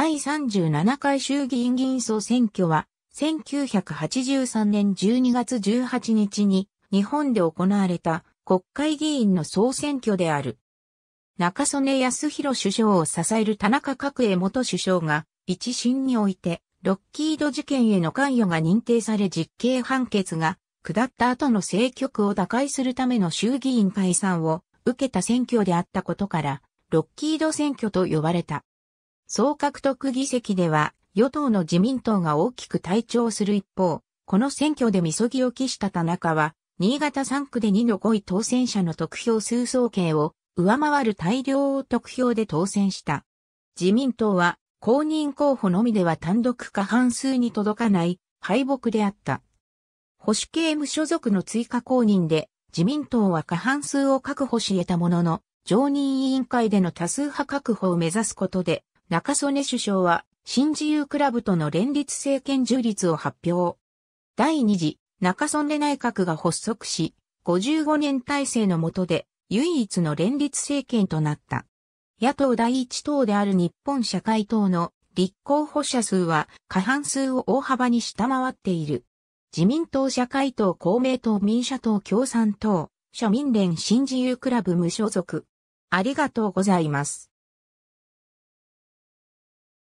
第37回衆議院議員総選挙は、1983年12月18日に日本で行われた国会議員の総選挙である。中曽根康弘首相を支える田中角栄元首相が、一審において、ロッキード事件への関与が認定され実刑判決が下った後の政局を打開するための衆議院解散を受けた選挙であったことから、ロッキード選挙と呼ばれた。総獲得議席では、与党の自民党が大きく退調する一方、この選挙でみそぎを期した田中は、新潟3区で2の5位当選者の得票数総計を上回る大量得票で当選した。自民党は公認候補のみでは単独過半数に届かない敗北であった。保守系無所属の追加公認で自民党は過半数を確保し得たものの、常任委員会での多数派確保を目指すことで中曽根首相は、新自由クラブとの連立政権樹立を発表。第2次、中曽根内閣が発足し、55年体制の下で、唯一の連立政権となった。野党第一党である日本社会党の立候補者数は過半数を大幅に下回っている。自民党社会党公明党民社党共産党、庶民連新自由クラブ無所属。ありがとうございます。